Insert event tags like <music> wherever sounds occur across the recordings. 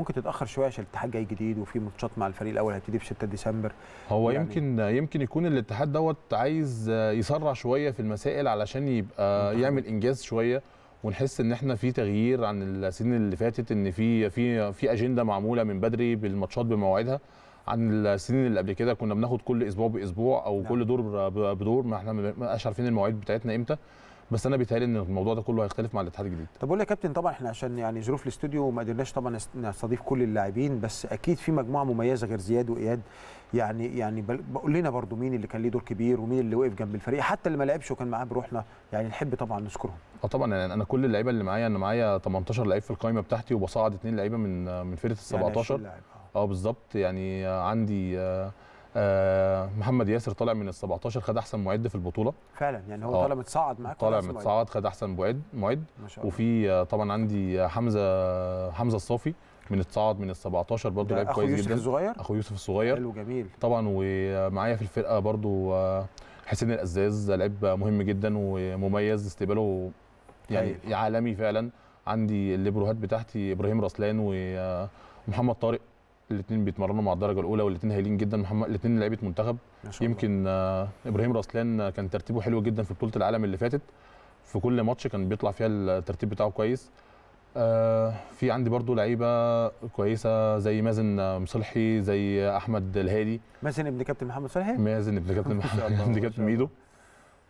ممكن تتاخر شويه عشان الاتحاد جاي جديد وفي ماتشات مع الفريق الاول هتبتدي في 6 ديسمبر هو يعني يمكن يمكن يكون الاتحاد دوت عايز يسرع شويه في المسائل علشان يبقى يعمل انجاز شويه ونحس ان احنا في تغيير عن السنين اللي فاتت ان في في في اجنده معموله من بدري بالماتشات بمواعيدها عن السنين اللي قبل كده كنا بناخد كل اسبوع باسبوع او نعم. كل دور بدور ما احنا مش عارفين المواعيد بتاعتنا امتى بس انا بيتهيألي ان الموضوع ده كله هيختلف مع الاتحاد الجديد طب بقول لك يا كابتن طبعا احنا عشان يعني ظروف الاستوديو ما قدرناش طبعا نستضيف كل اللاعبين بس اكيد في مجموعه مميزه غير زياد واياد يعني يعني بقول لنا برضو مين اللي كان ليه دور كبير ومين اللي وقف جنب الفريق حتى اللي ما لعبش وكان معاه بروحنا يعني نحب طبعا نذكرهم اه طبعا يعني انا كل اللعيبه اللي معايا انا معايا 18 لعيب في القائمه بتاعتي وبصعد اثنين لعيبه من من فرقه ال 17 يعني آه. اه بالظبط يعني عندي آه آه، محمد ياسر طالع من ال 17 خد احسن معد في البطوله فعلا يعني هو آه، طالع متصعد معاك طالع متصعد خد احسن معد معد وفي آه، طبعا عندي حمزه حمزه الصافي من التصاعد من ال 17 برضه لعيب كويس يوسف جدا الصغير. اخو يوسف الصغير حلو جميل طبعا ومعايا في الفرقه برضه حسين الازاز لعيب مهم جدا ومميز استقباله يعني عالمي فعلا عندي الليبروهات بتاعتي ابراهيم رسلان ومحمد طارق الاثنين بيتمرنوا مع الدرجه الاولى والاثنين هايلين جدا محمد الاثنين لعيبه منتخب يمكن آه ابراهيم رسلان آه، كان ترتيبه حلو جدا في بطوله العالم اللي فاتت في كل ماتش كان بيطلع فيها الترتيب بتاعه كويس آه في عندي برضو لعيبه كويسه زي مازن آه، مصلحي زي احمد الهادي مازن ابن كابتن محمد صالح مازن ابن كابتن <laughs> محمد ابن كابتن ميدو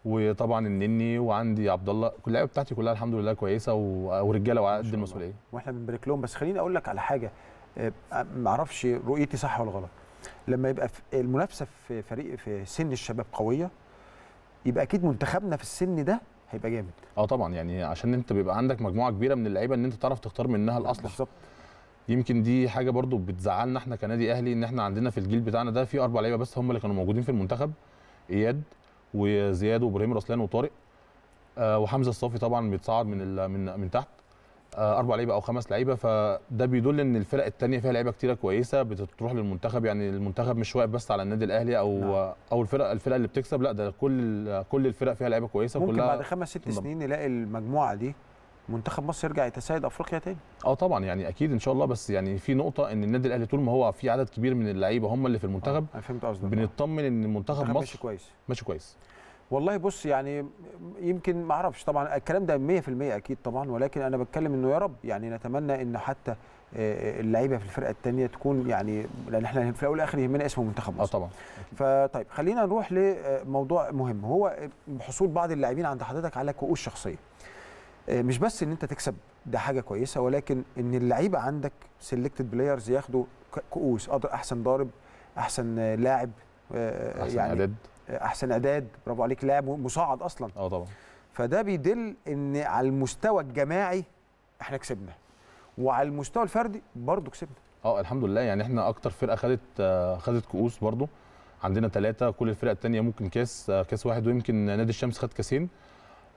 وطبعا النني وعندي عبد الله كل اللعيبه بتاعتي كلها الحمد لله كويسه آه، ورجاله وعلى قد المسؤوليه واحنا بنبارك لهم بس خليني اقول لك على حاجه معرفش رؤيتي صح ولا غلط لما يبقى المنافسه في فريق في سن الشباب قويه يبقى اكيد منتخبنا في السن ده هيبقى جامد اه طبعا يعني عشان انت بيبقى عندك مجموعه كبيره من اللعيبه ان انت تعرف تختار منها الاصلح بالظبط يمكن دي حاجه برضو بتزعلنا احنا كنادي اهلي ان احنا عندنا في الجيل بتاعنا ده في اربع لعيبه بس هم اللي كانوا موجودين في المنتخب اياد وزياد وابراهيم رسلان وطارق آه وحمزه الصافي طبعا بيتصعد من من من تحت اربع لعيبه او خمس لعيبه فده بيدل ان الفرق الثانيه فيها لعيبه كتيره كويسه بتروح للمنتخب يعني المنتخب مش واقف بس على النادي الاهلي او نعم. او الفرق الفرق اللي بتكسب لا ده كل كل الفرق فيها لعيبه كويسه ممكن كلها بعد خمس ست سنين نلاقي المجموعه دي منتخب مصر يرجع يتسيد افريقيا تاني اه طبعا يعني اكيد ان شاء الله بس يعني في نقطه ان النادي الاهلي طول ما هو في عدد كبير من اللعيبه هم اللي في آه، المنتخب فهمت قصدك آه. بنطمن ان منتخب مصر ماشي كويس ماشي كويس والله بص يعني يمكن ما اعرفش طبعا الكلام ده 100% اكيد طبعا ولكن انا بتكلم انه يا رب يعني نتمنى ان حتى آه، آه، اللعيبه في الفرقه الثانيه تكون يعني لان احنا في الاول والاخر يهمنا اسم منتخب مصر. اه طبعا. فطيب خلينا نروح لموضوع آه، مهم هو حصول بعض اللاعبين عند حضرتك على كؤوس شخصيه. مش بس ان انت تكسب ده حاجه كويسه ولكن ان اللعيبه عندك سيلكتد بلايرز ياخدوا كؤوس احسن ضارب احسن لاعب احسن يعني عدد احسن اعداد برافو عليك لاعب مصعد اصلا اه طبعا فده بيدل ان على المستوى الجماعي احنا كسبنا وعلى المستوى الفردي برضه كسبنا اه الحمد لله يعني احنا اكتر فرقه خدت آه، خدت كؤوس برضه عندنا ثلاثه كل الفرق الثانيه ممكن كاس آه، كاس واحد ويمكن نادي الشمس خد كاسين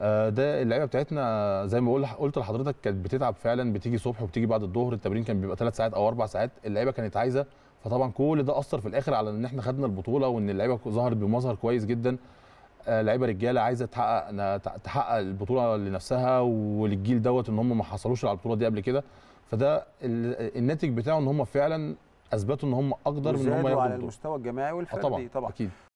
آه، ده اللعيبه بتاعتنا زي ما قلت لحضرتك كانت بتتعب فعلا بتيجي صبح وبتيجي بعد الظهر التمرين كان بيبقى ثلاث ساعات او اربع ساعات اللعيبه كانت عايزه فطبعا كل ده اثر في الاخر على ان احنا خدنا البطوله وان اللعيبه ظهرت بمظهر كويس جدا آه، لعيبه رجاله عايزه تحقق تحقق البطوله لنفسها وللجيل دوت ان هم ما حصلوش على البطوله دي قبل كده فده الناتج بتاعه ان هم فعلا اثبتوا ان هم اقدر من ان هم على المستوى الجماعي والفردي آه، طبعا, طبعا. اكيد